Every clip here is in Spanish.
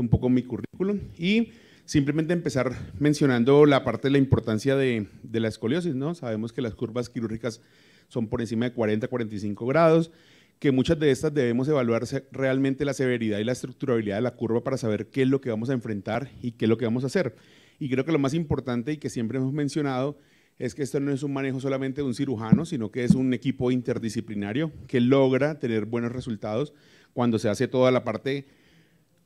un poco mi currículum y simplemente empezar mencionando la parte de la importancia de, la escoliosis. ¿no? Sabemos que las curvas quirúrgicas son por encima de 40, 45 grados, que muchas de estas debemos evaluar realmente la severidad y la estructurabilidad de la curva para saber qué es lo que vamos a enfrentar y qué es lo que vamos a hacer. Y creo que lo más importante y que siempre hemos mencionado es que esto no es un manejo solamente de un cirujano, sino que es un equipo interdisciplinario que logra tener buenos resultados cuando se hace toda la parte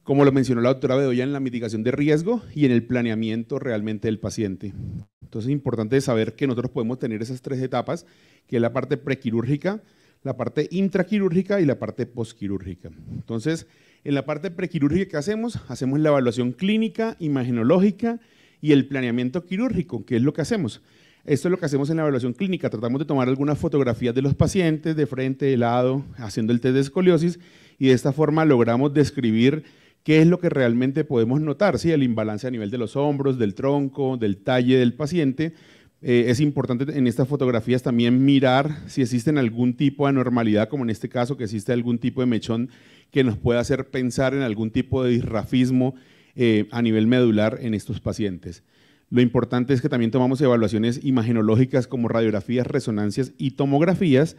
como lo mencionó la doctora Bedoya, en la mitigación de riesgo y en el planeamiento realmente del paciente. Entonces es importante saber que nosotros podemos tener esas tres etapas, que es la parte prequirúrgica, la parte intraquirúrgica y la parte posquirúrgica. Entonces, en la parte prequirúrgica que hacemos, hacemos la evaluación clínica, imagenológica y el planeamiento quirúrgico, que es lo que hacemos. Esto es lo que hacemos en la evaluación clínica. Tratamos de tomar algunas fotografías de los pacientes de frente, de lado, haciendo el test de escoliosis y de esta forma logramos describir qué es lo que realmente podemos notar, si el imbalance a nivel de los hombros, del tronco, del talle del paciente. Eh, es importante en estas fotografías también mirar si existen algún tipo de anormalidad, como en este caso que existe algún tipo de mechón que nos pueda hacer pensar en algún tipo de disrafismo eh, a nivel medular en estos pacientes. Lo importante es que también tomamos evaluaciones imagenológicas como radiografías, resonancias y tomografías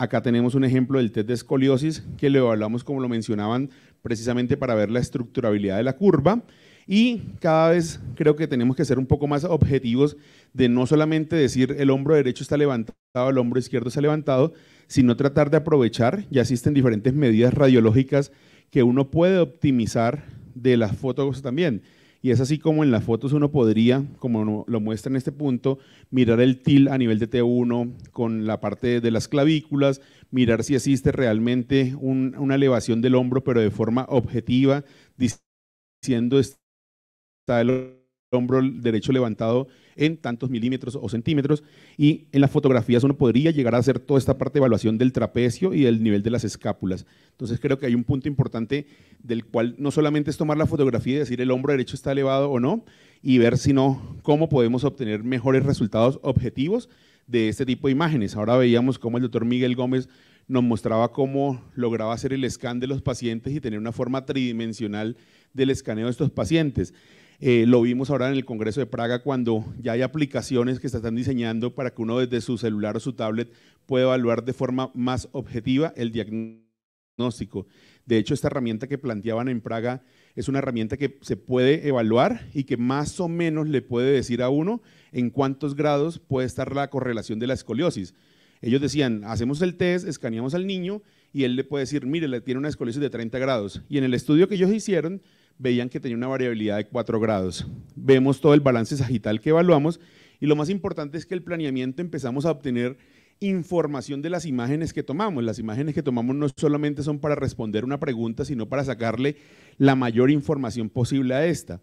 Acá tenemos un ejemplo del test de escoliosis que lo evaluamos, como lo mencionaban, precisamente para ver la estructurabilidad de la curva. Y cada vez creo que tenemos que ser un poco más objetivos de no solamente decir el hombro derecho está levantado, el hombro izquierdo está levantado, sino tratar de aprovechar, ya existen diferentes medidas radiológicas que uno puede optimizar de las fotos también. Y es así como en las fotos uno podría, como lo muestra en este punto, mirar el TIL a nivel de T1 con la parte de las clavículas, mirar si existe realmente una elevación del hombro, pero de forma objetiva, diciendo está el el hombro derecho levantado en tantos milímetros o centímetros y en las fotografías uno podría llegar a hacer toda esta parte de evaluación del trapecio y del nivel de las escápulas. Entonces creo que hay un punto importante del cual no solamente es tomar la fotografía y decir el hombro derecho está elevado o no y ver sino cómo podemos obtener mejores resultados objetivos de este tipo de imágenes. Ahora veíamos cómo el doctor Miguel Gómez nos mostraba cómo lograba hacer el scan de los pacientes y tener una forma tridimensional del escaneo de estos pacientes. Eh, lo vimos ahora en el Congreso de Praga cuando ya hay aplicaciones que se están diseñando para que uno desde su celular o su tablet pueda evaluar de forma más objetiva el diagnóstico. De hecho, esta herramienta que planteaban en Praga es una herramienta que se puede evaluar y que más o menos le puede decir a uno en cuántos grados puede estar la correlación de la escoliosis. Ellos decían, hacemos el test, escaneamos al niño y él le puede decir, mire, le tiene una escoliosis de 30 grados. Y en el estudio que ellos hicieron, veían que tenía una variabilidad de 4 grados. Vemos todo el balance sagital que evaluamos y lo más importante es que el planeamiento empezamos a obtener información de las imágenes que tomamos. Las imágenes que tomamos no solamente son para responder una pregunta, sino para sacarle la mayor información posible a esta.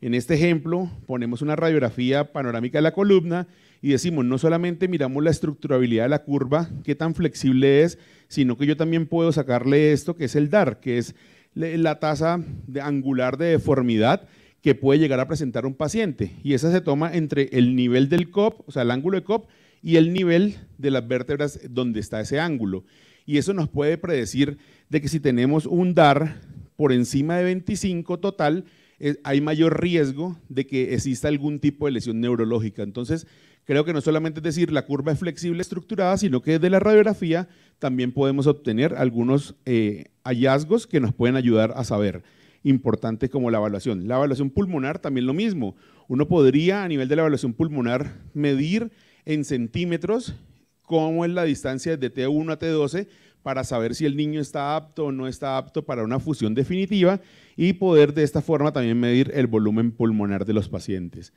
En este ejemplo, ponemos una radiografía panorámica de la columna y decimos, no solamente miramos la estructurabilidad de la curva, qué tan flexible es, sino que yo también puedo sacarle esto que es el DAR, que es la tasa de angular de deformidad que puede llegar a presentar un paciente. Y esa se toma entre el nivel del COP, o sea, el ángulo de COP, y el nivel de las vértebras donde está ese ángulo. Y eso nos puede predecir de que si tenemos un DAR por encima de 25 total, eh, hay mayor riesgo de que exista algún tipo de lesión neurológica. Entonces, creo que no solamente es decir la curva es flexible estructurada, sino que es de la radiografía también podemos obtener algunos eh, hallazgos que nos pueden ayudar a saber, importantes como la evaluación. La evaluación pulmonar también lo mismo. Uno podría a nivel de la evaluación pulmonar medir en centímetros cómo es la distancia de T1 a T12 para saber si el niño está apto o no está apto para una fusión definitiva y poder de esta forma también medir el volumen pulmonar de los pacientes.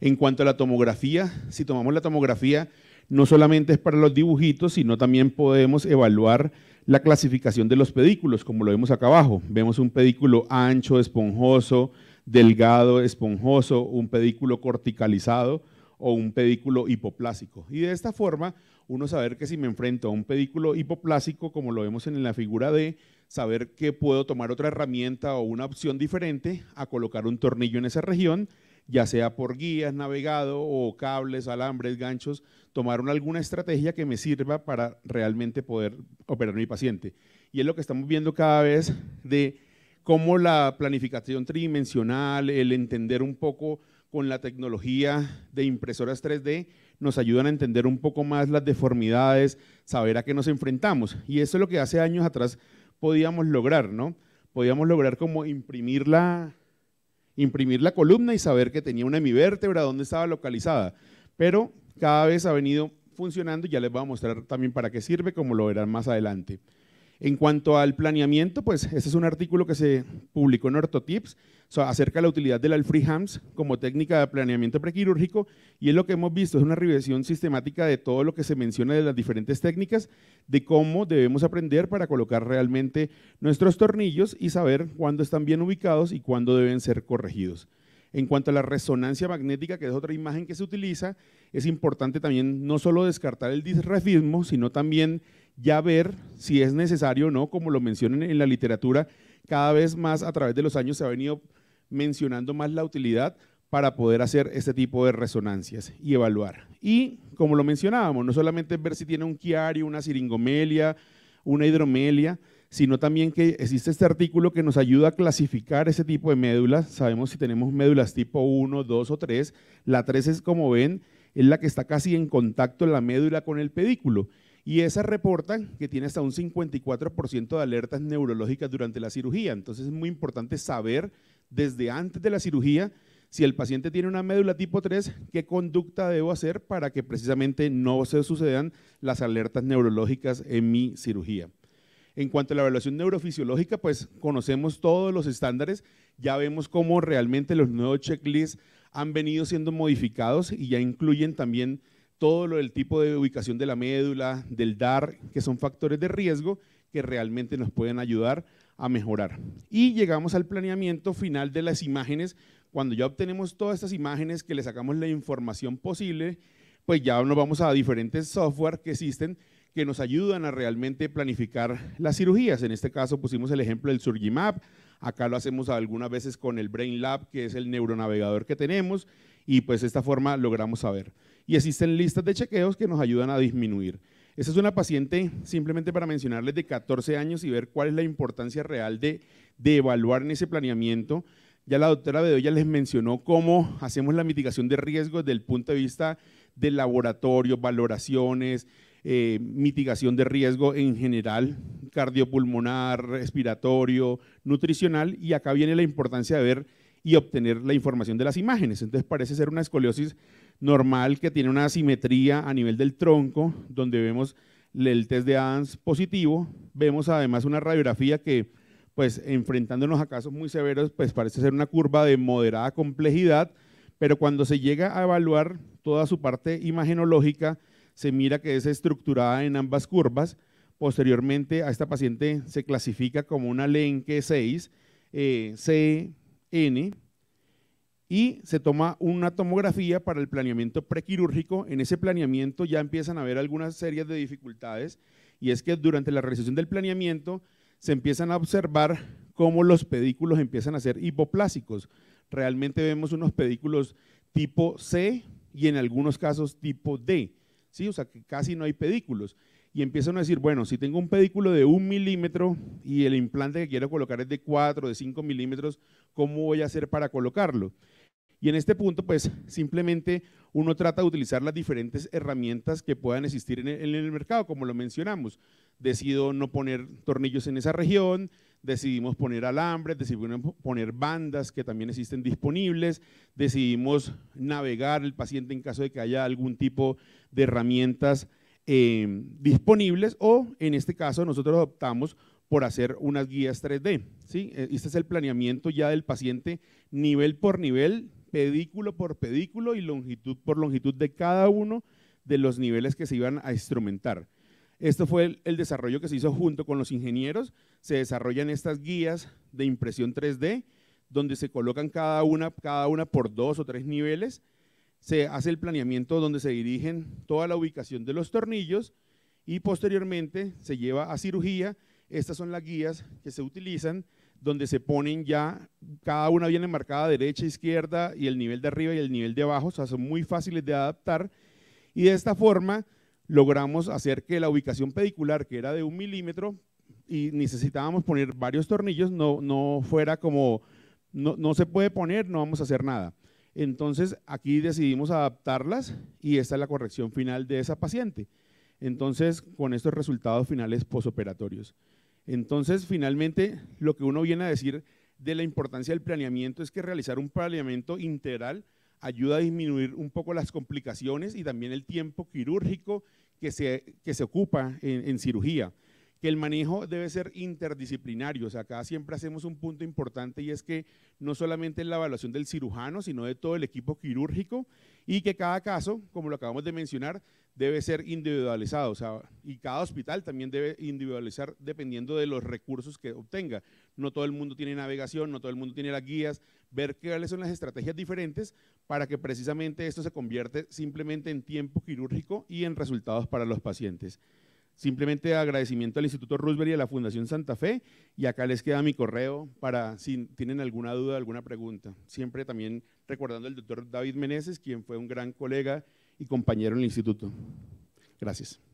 En cuanto a la tomografía, si tomamos la tomografía, no solamente es para los dibujitos, sino también podemos evaluar la clasificación de los pedículos, como lo vemos acá abajo. Vemos un pedículo ancho, esponjoso, delgado, esponjoso, un pedículo corticalizado o un pedículo hipoplásico. Y de esta forma, uno saber que si me enfrento a un pedículo hipoplásico, como lo vemos en la figura D, saber que puedo tomar otra herramienta o una opción diferente a colocar un tornillo en esa región ya sea por guías, navegado o cables, alambres, ganchos, tomaron alguna estrategia que me sirva para realmente poder operar a mi paciente. Y es lo que estamos viendo cada vez de cómo la planificación tridimensional, el entender un poco con la tecnología de impresoras 3D, nos ayudan a entender un poco más las deformidades, saber a qué nos enfrentamos. Y eso es lo que hace años atrás podíamos lograr, ¿no? Podíamos lograr como imprimir la, imprimir la columna y saber que tenía una hemivértebra, dónde estaba localizada. Pero cada vez ha venido funcionando y ya les voy a mostrar también para qué sirve, como lo verán más adelante. En cuanto al planeamiento, pues este es un artículo que se publicó en Ortotips acerca de la utilidad del freehams como técnica de planeamiento prequirúrgico y es lo que hemos visto, es una revisión sistemática de todo lo que se menciona de las diferentes técnicas, de cómo debemos aprender para colocar realmente nuestros tornillos y saber cuándo están bien ubicados y cuándo deben ser corregidos. En cuanto a la resonancia magnética, que es otra imagen que se utiliza, es importante también no solo descartar el disrefismo, sino también ya ver si es necesario o no, como lo mencionan en la literatura, cada vez más a través de los años se ha venido mencionando más la utilidad para poder hacer este tipo de resonancias y evaluar. Y como lo mencionábamos, no solamente ver si tiene un quiario, una siringomelia, una hidromelia, sino también que existe este artículo que nos ayuda a clasificar ese tipo de médulas. Sabemos si tenemos médulas tipo 1, 2 o 3. La 3 es, como ven, es la que está casi en contacto la médula con el pedículo. Y esa reportan que tiene hasta un 54% de alertas neurológicas durante la cirugía. Entonces es muy importante saber desde antes de la cirugía si el paciente tiene una médula tipo 3, qué conducta debo hacer para que precisamente no se sucedan las alertas neurológicas en mi cirugía. En cuanto a la evaluación neurofisiológica, pues conocemos todos los estándares, ya vemos cómo realmente los nuevos checklists han venido siendo modificados y ya incluyen también todo lo del tipo de ubicación de la médula, del DAR, que son factores de riesgo que realmente nos pueden ayudar a mejorar. Y llegamos al planeamiento final de las imágenes. Cuando ya obtenemos todas estas imágenes, que le sacamos la información posible, pues ya nos vamos a diferentes software que existen que nos ayudan a realmente planificar las cirugías. En este caso pusimos el ejemplo del Surgimap, Acá lo hacemos algunas veces con el Brain Lab, que es el neuronavegador que tenemos, y pues de esta forma logramos saber. Y existen listas de chequeos que nos ayudan a disminuir. Esta es una paciente, simplemente para mencionarles, de 14 años y ver cuál es la importancia real de, de evaluar en ese planeamiento. Ya la doctora Bedoya les mencionó cómo hacemos la mitigación de riesgos desde el punto de vista del laboratorio, valoraciones, eh, mitigación de riesgo en general, cardiopulmonar, respiratorio, nutricional, y acá viene la importancia de ver y obtener la información de las imágenes. Entonces parece ser una escoliosis normal que tiene una asimetría a nivel del tronco, donde vemos el test de Adams positivo, vemos además una radiografía que pues enfrentándonos a casos muy severos, pues parece ser una curva de moderada complejidad, pero cuando se llega a evaluar toda su parte imagenológica, se mira que es estructurada en ambas curvas. Posteriormente a esta paciente se clasifica como una lenque 6, eh, CN, y se toma una tomografía para el planeamiento prequirúrgico. En ese planeamiento ya empiezan a haber algunas series de dificultades y es que durante la realización del planeamiento se empiezan a observar cómo los pedículos empiezan a ser hipoplásicos. Realmente vemos unos pedículos tipo C y en algunos casos tipo D. ¿sí? O sea, que casi no hay pedículos. Y empiezan a decir, bueno, si tengo un pedículo de un milímetro y el implante que quiero colocar es de 4, de 5 milímetros, ¿cómo voy a hacer para colocarlo? Y en este punto, pues simplemente uno trata de utilizar las diferentes herramientas que puedan existir en el mercado, como lo mencionamos. Decido no poner tornillos en esa región, decidimos poner alambres, decidimos poner bandas que también existen disponibles, decidimos navegar el paciente en caso de que haya algún tipo de herramientas eh, disponibles o en este caso nosotros optamos por hacer unas guías 3D. Eh, este es el planeamiento ya del paciente nivel por nivel, pedículo por pedículo y longitud por longitud de cada uno de los niveles que se iban a instrumentar. Esto fue el, desarrollo que se hizo junto con los ingenieros. Se desarrollan estas guías de impresión 3D, donde se colocan cada una, cada una por dos o tres niveles. Se hace el planeamiento donde se dirigen toda la ubicación de los tornillos y posteriormente se lleva a cirugía. Estas son las guías que se utilizan, donde se ponen ya, cada una viene marcada derecha, izquierda y el nivel de arriba y el nivel de abajo, o sea, son muy fáciles de adaptar. Y de esta forma logramos hacer que la ubicación pedicular, que era de un milímetro, y necesitábamos poner varios tornillos, no, fuera como, no, no se puede poner, no vamos a hacer nada. Entonces, aquí decidimos adaptarlas y esta es la corrección final de esa paciente. Entonces, con estos resultados finales posoperatorios. Entonces, finalmente, lo que uno viene a decir de la importancia del planeamiento es que realizar un planeamiento integral ayuda a disminuir un poco las complicaciones y también el tiempo quirúrgico que se, ocupa en, cirugía que el manejo debe ser interdisciplinario. O sea, acá siempre hacemos un punto importante y es que no solamente es la evaluación del cirujano, sino de todo el equipo quirúrgico y que cada caso, como lo acabamos de mencionar, debe ser individualizado, o sea, y cada hospital también debe individualizar dependiendo de los recursos que obtenga. No todo el mundo tiene navegación, no todo el mundo tiene las guías, ver cuáles son las estrategias diferentes para que precisamente esto se convierte simplemente en tiempo quirúrgico y en resultados para los pacientes. Simplemente agradecimiento al Instituto Roosevelt y a la Fundación Santa Fe y acá les queda mi correo para si tienen alguna duda, alguna pregunta. Siempre también recordando al doctor David Meneses, quien fue un gran colega y compañero en el instituto. Gracias.